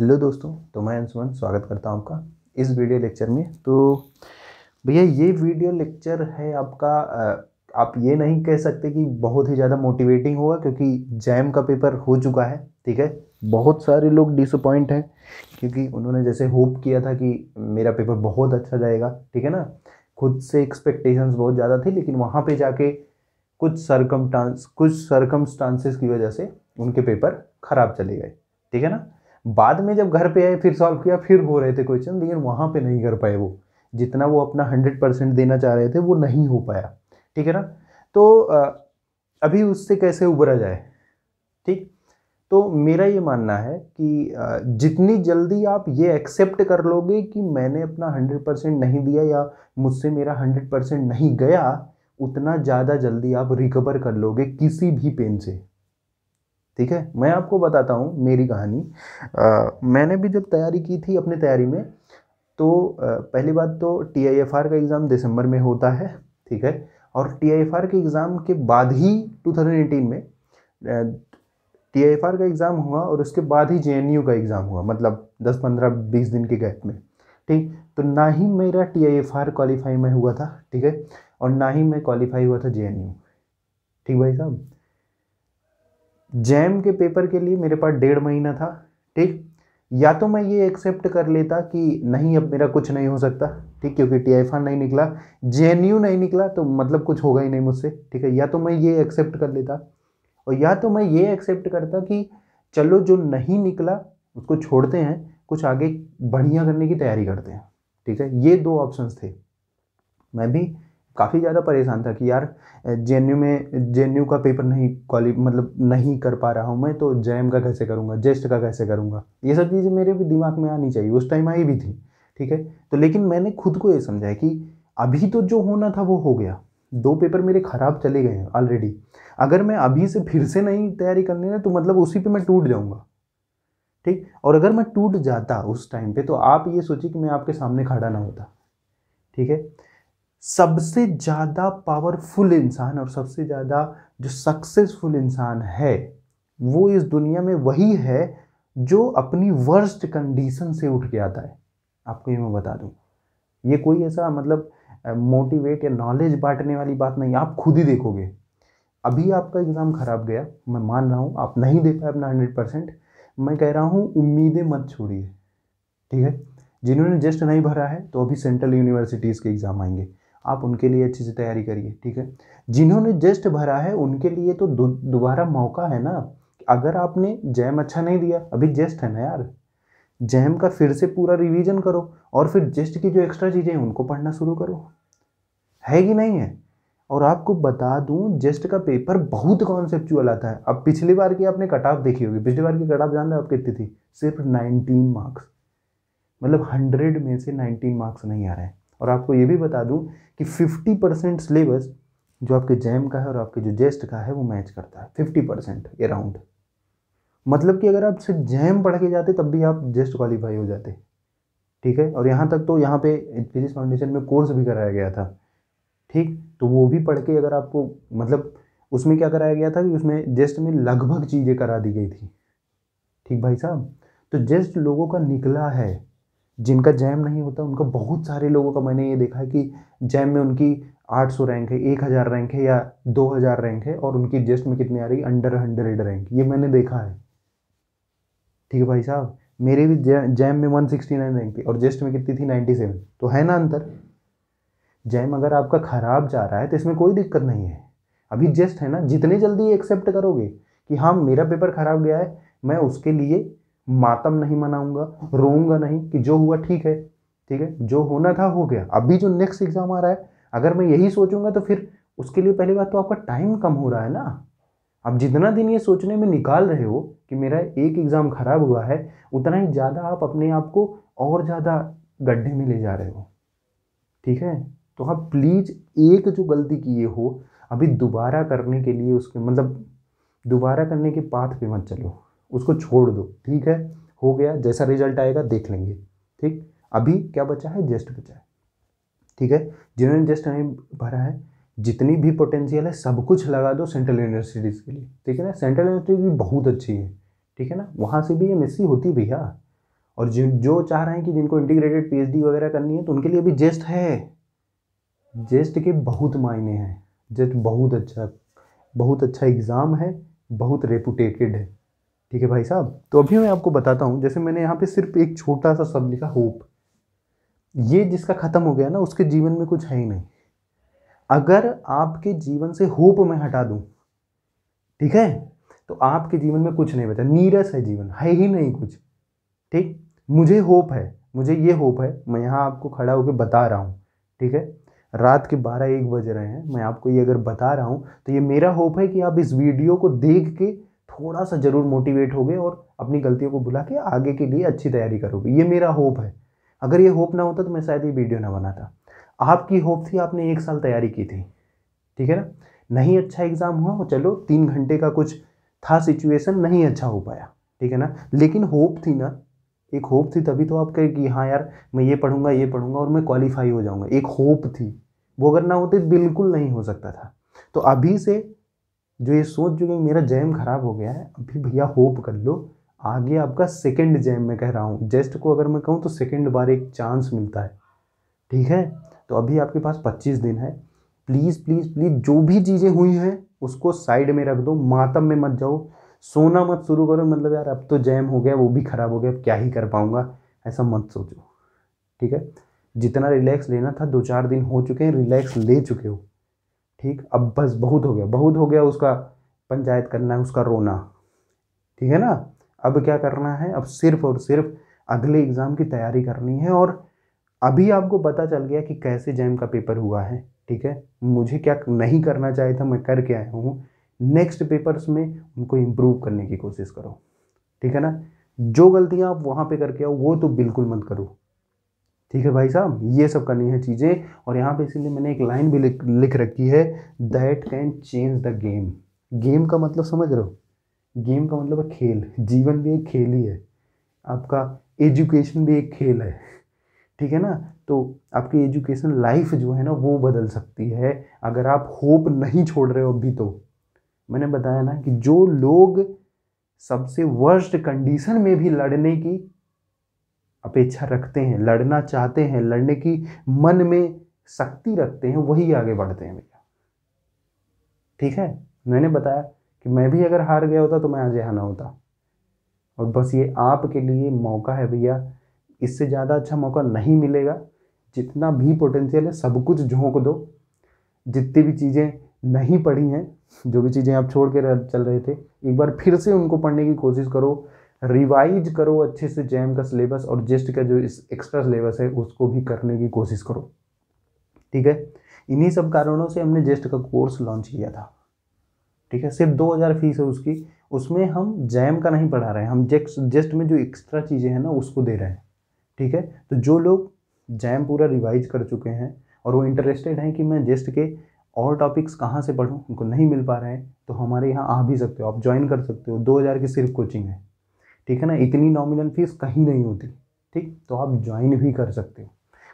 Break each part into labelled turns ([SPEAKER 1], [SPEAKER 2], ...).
[SPEAKER 1] hello दोस्तों तो मैं अंशुमन स्वागत करता हूँ आपका इस वीडियो लेक्चर में तो भैया ये वीडियो लेक्चर है आपका आप ये नहीं कह सकते कि बहुत ही ज़्यादा मोटिवेटिंग होगा क्योंकि जैम का पेपर हो चुका है ठीक है बहुत सारे लोग डिसअपॉइंट हैं क्योंकि उन्होंने जैसे होप किया था कि मेरा पेपर बहुत अच्छा जाएगा ठीक है ना खुद से एक्सपेक्टेशंस बहुत ज़्यादा थी लेकिन वहाँ पर जाके कुछ सरकम कुछ सरकम की वजह से उनके पेपर ख़राब चले गए ठीक है ना बाद में जब घर पे आए फिर सॉल्व किया फिर हो रहे थे क्वेश्चन लेकिन वहाँ पे नहीं कर पाए वो जितना वो अपना हंड्रेड परसेंट देना चाह रहे थे वो नहीं हो पाया ठीक है ना तो अभी उससे कैसे उबरा जाए ठीक तो मेरा ये मानना है कि जितनी जल्दी आप ये एक्सेप्ट कर लोगे कि मैंने अपना हंड्रेड परसेंट नहीं दिया या मुझसे मेरा हंड्रेड परसेंट नहीं गया उतना ज़्यादा जल्दी आप रिकवर कर लोगे किसी भी पेन से ठीक है मैं आपको बताता हूँ मेरी कहानी आ, मैंने भी जब तैयारी की थी अपनी तैयारी में तो आ, पहली बात तो टी आई एफ़ आर का एग्ज़ाम दिसंबर में होता है ठीक है और टी आई एफ़ आर के एग्ज़ाम के बाद ही 2018 में टी आई एफ़ आर का एग्ज़ाम हुआ और उसके बाद ही जे एन यू का एग्ज़ाम हुआ मतलब 10 15 20 दिन के गैप में ठीक तो ना ही मेरा T I F R qualify में हुआ था ठीक है और ना ही मैं क्वालिफाई हुआ था जे एन यू ठीक भाई साहब जैम के पेपर के लिए मेरे पास डेढ़ महीना था ठीक या तो मैं ये एक्सेप्ट कर लेता कि नहीं अब मेरा कुछ नहीं हो सकता ठीक क्योंकि टी आई नहीं निकला जे नहीं निकला तो मतलब कुछ होगा ही नहीं मुझसे ठीक है या तो मैं ये एक्सेप्ट कर लेता और या तो मैं ये एक्सेप्ट करता कि चलो जो नहीं निकला उसको छोड़ते हैं कुछ आगे बढ़िया करने की तैयारी करते हैं ठीक है ये दो ऑप्शंस थे मैं भी काफ़ी ज़्यादा परेशान था कि यार जे में जे का पेपर नहीं क्वालिफ मतलब नहीं कर पा रहा हूँ मैं तो जैम का कैसे करूँगा जेस्ट का कैसे करूँगा ये सब चीज़ें मेरे भी दिमाग में आनी चाहिए उस टाइम आई भी थी ठीक है तो लेकिन मैंने खुद को ये समझाया कि अभी तो जो होना था वो हो गया दो पेपर मेरे ख़राब चले गए हैं ऑलरेडी अगर मैं अभी से फिर से नहीं तैयारी करने ना तो मतलब उसी पे मैं टूट जाऊँगा ठीक और अगर मैं टूट जाता उस टाइम पे तो आप ये सोचिए कि मैं आपके सामने खड़ा ना होता ठीक है सबसे ज़्यादा पावरफुल इंसान और सबसे ज़्यादा जो सक्सेसफुल इंसान है वो इस दुनिया में वही है जो अपनी वर्स्ट कंडीशन से उठ के आता है आपको ये मैं बता दूँ ये कोई ऐसा मतलब मोटिवेट या नॉलेज बांटने वाली बात नहीं आप खुद ही देखोगे अभी आपका एग्ज़ाम ख़राब गया मैं मान रहा हूँ आप नहीं दे पाए अपना हंड्रेड परसेंट मैं कह रहा हूँ उम्मीदें मत छोड़िए ठीक है जिन्होंने जस्ट नहीं भरा है तो अभी सेंट्रल यूनिवर्सिटीज़ के एग्ज़ाम आएंगे आप उनके लिए अच्छे से तैयारी करिए ठीक है जिन्होंने जस्ट भरा है उनके लिए तो दोबारा मौका है ना अगर आपने जैम अच्छा नहीं दिया अभी जस्ट है ना यार जैम का फिर से पूरा रिवीजन करो और फिर जस्ट की जो एक्स्ट्रा चीज़ें हैं उनको पढ़ना शुरू करो है कि नहीं है और आपको बता दूं जस्ट का पेपर बहुत कॉन्सेप्चुअल आता है अब पिछली बार की आपने कट देखी होगी पिछली बार की कट ऑफ जान रहे हो आप कितनी थी सिर्फ नाइनटीन मार्क्स मतलब हंड्रेड में से नाइनटीन मार्क्स नहीं आ रहे हैं और आपको ये भी बता दूँ कि फिफ्टी परसेंट सिलेबस जो आपके जैम का है और आपके जो जेस्ट का है वो मैच करता है फिफ्टी परसेंट अराउंड मतलब कि अगर आप सिर्फ जैम पढ़ के जाते तब भी आप जेस्ट क्वालिफाई हो जाते ठीक है और यहाँ तक तो यहाँ पे फिजिक्स फाउंडेशन में कोर्स भी कराया गया था ठीक तो वो भी पढ़ के अगर आपको मतलब उसमें क्या कराया गया था कि उसमें जेस्ट में लगभग चीज़ें करा दी गई थी ठीक भाई साहब तो जेस्ट लोगों का निकला है जिनका जैम नहीं होता उनका बहुत सारे लोगों का मैंने ये देखा है कि जैम में उनकी 800 रैंक है 1000 रैंक है या 2000 रैंक है और उनकी जस्ट में कितनी आ रही है अंडर हंड्रेड रैंक ये मैंने देखा है ठीक है भाई साहब मेरे भी जैम में वन रैंक थी और जेस्ट में कितनी थी नाइन्टी तो है ना अंतर जैम अगर आपका ख़राब जा रहा है तो इसमें कोई दिक्कत नहीं है अभी जस्ट है ना जितने जल्दी एक्सेप्ट करोगे कि हाँ मेरा पेपर ख़राब गया है मैं उसके लिए मातम नहीं मनाऊंगा रोऊंगा नहीं कि जो हुआ ठीक है ठीक है जो होना था हो गया अभी जो नेक्स्ट एग्ज़ाम आ रहा है अगर मैं यही सोचूंगा तो फिर उसके लिए पहली बात तो आपका टाइम कम हो रहा है ना आप जितना दिन ये सोचने में निकाल रहे हो कि मेरा एक एग्ज़ाम ख़राब हुआ है उतना ही ज़्यादा आप अपने आप को और ज़्यादा गड्ढे में ले जा रहे हो ठीक है तो आप प्लीज़ एक जो गलती किए हो अभी दोबारा करने के लिए उसके मतलब दोबारा करने के पाथ पे मत चलो उसको छोड़ दो ठीक है हो गया जैसा रिजल्ट आएगा देख लेंगे ठीक अभी क्या बचा है जेस्ट बचा है ठीक है जिन्होंने जेस्ट नहीं भरा है जितनी भी पोटेंशियल है सब कुछ लगा दो सेंट्रल यूनिवर्सिटीज़ के लिए ठीक है ना सेंट्रल यूनिवर्सिटी भी बहुत अच्छी है ठीक है ना वहाँ से भी एम होती भैया और जिन जो चाह रहे हैं कि जिनको इंटीग्रेटेड पी वगैरह करनी है तो उनके लिए भी जेस्ट है जेस्ट के बहुत मायने हैं जेस्ट बहुत अच्छा बहुत अच्छा एग्ज़ाम है बहुत रेपुटेटेड है ठीक है भाई साहब तो अभी मैं आपको बताता हूँ जैसे मैंने यहाँ पे सिर्फ एक छोटा सा शब्द लिखा होप ये जिसका ख़त्म हो गया ना उसके जीवन में कुछ है ही नहीं अगर आपके जीवन से होप मैं हटा दूँ ठीक है तो आपके जीवन में कुछ नहीं बचा नीरस है जीवन है ही नहीं कुछ ठीक मुझे होप है मुझे ये होप है मैं यहाँ आपको खड़ा होकर बता रहा हूँ ठीक है रात के बारह एक बज रहे हैं मैं आपको ये अगर बता रहा हूँ तो ये मेरा होप है कि आप इस वीडियो को देख के थोड़ा सा ज़रूर मोटिवेट होगे और अपनी गलतियों को भुला के आगे के लिए अच्छी तैयारी करोगे ये मेरा होप है अगर ये होप ना होता तो मैं शायद ये वीडियो ना बनाता आपकी होप थी आपने एक साल तैयारी की थी ठीक है ना नहीं अच्छा एग्ज़ाम हुआ और चलो तीन घंटे का कुछ था सिचुएशन नहीं अच्छा हो पाया ठीक है ना लेकिन होप थी ना एक होप थी तभी तो आप कहे कि हाँ यार मैं ये पढ़ूंगा ये पढ़ूंगा और मैं क्वालिफाई हो जाऊंगा एक होप थी वो अगर ना होती बिल्कुल नहीं हो सकता था तो अभी से जो ये सोच चुके मेरा जैम खराब हो गया है अभी भैया होप कर लो आगे आपका सेकंड जैम मैं कह रहा हूँ जेस्ट को अगर मैं कहूँ तो सेकंड बार एक चांस मिलता है ठीक है तो अभी आपके पास पच्चीस दिन है प्लीज़ प्लीज़ प्लीज़ जो भी चीज़ें हुई हैं उसको साइड में रख दो मातम में मत जाओ सोना मत शुरू करो मतलब यार अब तो जैम हो गया वो भी ख़राब हो गया अब क्या ही कर पाऊँगा ऐसा मत सोचो ठीक है जितना रिलैक्स लेना था दो चार दिन हो चुके हैं रिलैक्स ले चुके हो ठीक अब बस बहुत हो गया बहुत हो गया उसका पंचायत करना है उसका रोना ठीक है ना अब क्या करना है अब सिर्फ और सिर्फ अगले एग्ज़ाम की तैयारी करनी है और अभी आपको पता चल गया कि कैसे जैम का पेपर हुआ है ठीक है मुझे क्या नहीं करना चाहिए था मैं करके आया हूँ नेक्स्ट पेपर्स में उनको इम्प्रूव करने की कोशिश करो ठीक है ना जो गलतियाँ आप वहाँ पे करके आओ वो तो बिल्कुल मत करो ठीक है भाई साहब ये सब करनी है चीज़ें और यहाँ पे इसीलिए मैंने एक लाइन भी लिख लिख रखी है that can change the game game का मतलब समझ रहे हो गेम का मतलब है खेल जीवन भी एक खेल ही है आपका एजुकेशन भी एक खेल है ठीक है ना तो आपकी एजुकेशन लाइफ जो है ना वो बदल सकती है अगर आप होप नहीं छोड़ रहे हो अभी तो मैंने बताया ना कि जो लोग सबसे वर्स्ट कंडीशन में भी लड़ने की अपेक्षा रखते हैं लड़ना चाहते हैं लड़ने की मन में शक्ति रखते हैं वही आगे बढ़ते हैं भैया ठीक है मैंने बताया कि मैं भी अगर हार गया होता तो मैं आज यहाँ ना होता और बस ये आपके लिए मौका है भैया इससे ज़्यादा अच्छा मौका नहीं मिलेगा जितना भी पोटेंशियल है सब कुछ झोंक दो जितनी भी चीज़ें नहीं पढ़ी हैं जो भी चीज़ें आप छोड़ के चल रहे थे एक बार फिर से उनको पढ़ने की कोशिश करो रिवाइज करो अच्छे से जैम का सिलेबस और जेस्ट का जो इस एक्स्ट्रा सिलेबस है उसको भी करने की कोशिश करो ठीक है इन्हीं सब कारणों से हमने जेस्ट का कोर्स लॉन्च किया था ठीक है सिर्फ दो हज़ार फीस है उसकी उसमें हम जैम का नहीं पढ़ा रहे हैं हम जेस्ट जेस्ट में जो एक्स्ट्रा चीज़ें हैं ना उसको दे रहे हैं ठीक है तो जो लोग जैम पूरा रिवाइज कर चुके हैं और वो इंटरेस्टेड हैं कि मैं जेस्ट के और टॉपिक्स कहाँ से पढ़ूँ उनको नहीं मिल पा रहे हैं तो हमारे यहाँ आ भी सकते हो आप ज्वाइन कर सकते हो दो हज़ार की सिर्फ कोचिंग है ठीक है ना इतनी नॉमिनल फ़ीस कहीं नहीं होती ठीक तो आप ज्वाइन भी कर सकते हो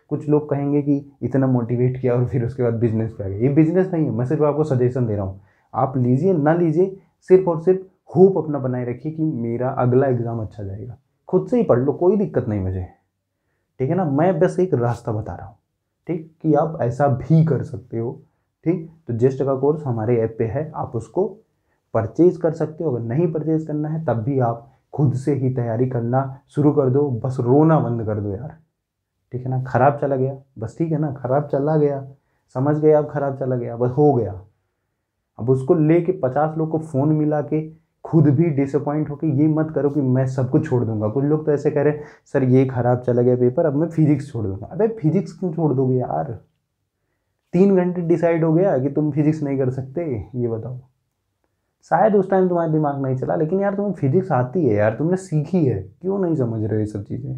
[SPEAKER 1] कुछ लोग कहेंगे कि इतना मोटिवेट किया और फिर उसके बाद बिजनेस पे आ गया ये बिजनेस नहीं है मैं सिर्फ आपको सजेशन दे रहा हूँ आप लीजिए ना लीजिए सिर्फ और सिर्फ होप अपना बनाए रखिए कि मेरा अगला एग्ज़ाम अच्छा जाएगा खुद से ही पढ़ लो कोई दिक्कत नहीं मुझे ठीक है ना मैं बस एक रास्ता बता रहा हूँ ठीक कि आप ऐसा भी कर सकते हो ठीक तो जेस्ट का कोर्स हमारे ऐप पे है आप उसको परचेज कर सकते हो अगर नहीं परचेज करना है तब भी आप खुद से ही तैयारी करना शुरू कर दो बस रोना बंद कर दो यार ठीक है ना खराब चला गया बस ठीक है ना खराब चला गया समझ गया अब खराब चला गया बस हो गया अब उसको ले के पचास लोग को फ़ोन मिला के खुद भी डिसअपॉइंट होकर ये मत करो कि मैं सब कुछ छोड़ दूंगा कुछ लोग तो ऐसे कह रहे हैं सर ये खराब चला गया पेपर अब मैं फिजिक्स छोड़ दूंगा अबे फिजिक्स क्यों छोड़ दोगे यार तीन घंटे डिसाइड हो गया कि तुम फिजिक्स नहीं कर सकते ये बताओ शायद उस टाइम तुम्हारे दिमाग नहीं चला लेकिन यार तुम्हें फिजिक्स आती है यार तुमने सीखी है क्यों नहीं समझ रहे ये सब चीज़ें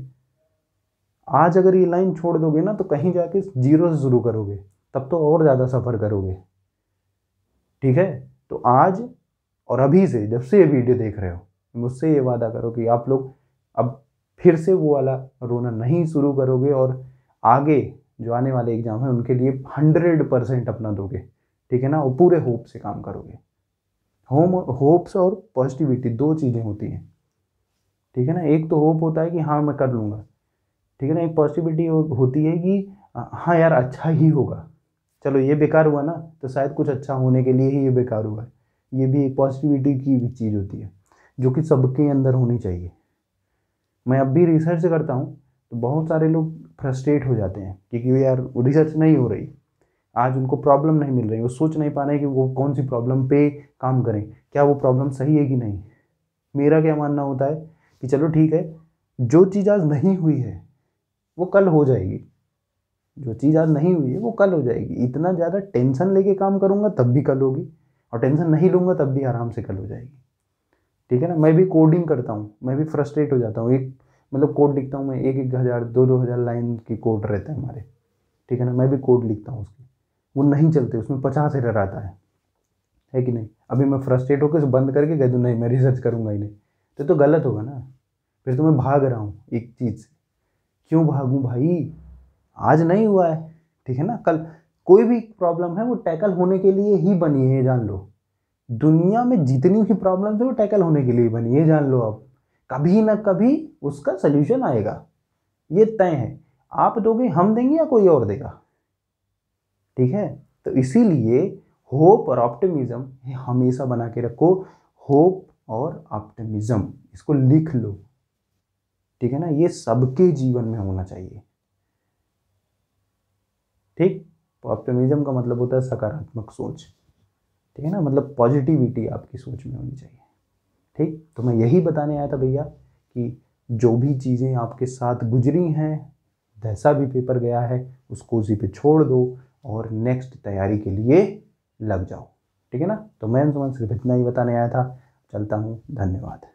[SPEAKER 1] आज अगर ये लाइन छोड़ दोगे ना तो कहीं जाके जीरो से शुरू करोगे तब तो और ज़्यादा सफ़र करोगे ठीक है तो आज और अभी से जब से ये वीडियो देख रहे हो मुझसे ये वादा करो कि आप लोग अब फिर से वो वाला रोना नहीं शुरू करोगे और आगे जो आने वाले एग्ज़ाम हैं उनके लिए हंड्रेड परसेंट अपना दोगे ठीक है ना वो पूरे होप से काम करोगे होम होप्स और पॉजिटिविटी दो चीज़ें होती हैं ठीक है ना एक तो होप होता है कि हाँ मैं कर लूँगा ठीक है ना एक पॉजिटिविटी हो, होती है कि हाँ यार अच्छा ही होगा चलो ये बेकार हुआ ना तो शायद कुछ अच्छा होने के लिए ही ये बेकार हुआ है ये भी एक पॉजिटिविटी की भी चीज़ होती है जो कि सबके अंदर होनी चाहिए मैं अब भी रिसर्च करता हूँ तो बहुत सारे लोग फ्रस्ट्रेट हो जाते हैं क्योंकि यार रिसर्च नहीं हो रही आज उनको प्रॉब्लम नहीं मिल रही वो सोच नहीं पा रहे कि वो कौन सी प्रॉब्लम पे काम करें क्या वो प्रॉब्लम सही है कि नहीं मेरा क्या मानना होता है कि चलो ठीक है जो चीज़ आज नहीं हुई है वो कल हो जाएगी जो चीज़ आज नहीं हुई है वो कल हो जाएगी इतना ज़्यादा टेंशन लेके काम करूँगा तब भी कल होगी और टेंशन नहीं लूँगा तब भी आराम से कल हो जाएगी ठीक है ना मैं भी कोडिंग करता हूँ मैं भी फ्रस्ट्रेट हो जाता हूँ एक मतलब कोड लिखता हूँ मैं एक एक हज़ार दो दो हज़ार लाइन की कोड रहता है हमारे ठीक है ना मैं भी कोड लिखता हूँ उसकी वो नहीं चलते उसमें पचास एरर आता है है कि नहीं अभी मैं फ्रस्ट्रेट होकर बंद करके कह दूँ नहीं मैं रिसर्च करूँगा ही नहीं तो तो गलत होगा ना फिर तो मैं भाग रहा हूँ एक चीज़ से क्यों भागूँ भाई आज नहीं हुआ है ठीक है ना कल कोई भी प्रॉब्लम है वो टैकल होने के लिए ही बनी है जान लो दुनिया में जितनी भी प्रॉब्लम है वो टैकल होने के लिए बनी है जान लो आप कभी ना कभी उसका सलूशन आएगा ये तय है आप दोगे हम देंगे या कोई और देगा ठीक है तो इसीलिए होप और ऑप्टिमिज्म हमेशा बना के रखो होप और ऑप्टिमिज्म इसको लिख लो ठीक है ना ये सबके जीवन में होना चाहिए ठीक तो का मतलब होता है सकारात्मक सोच ठीक है ना मतलब पॉजिटिविटी आपकी सोच में होनी चाहिए ठीक तो मैं यही बताने आया था भैया कि जो भी चीज़ें आपके साथ गुजरी हैं जैसा भी पेपर गया है उसको उसी पे छोड़ दो और नेक्स्ट तैयारी के लिए लग जाओ ठीक है ना तो मैं तुम्हें सिर्फ इतना ही बताने आया था चलता हूँ धन्यवाद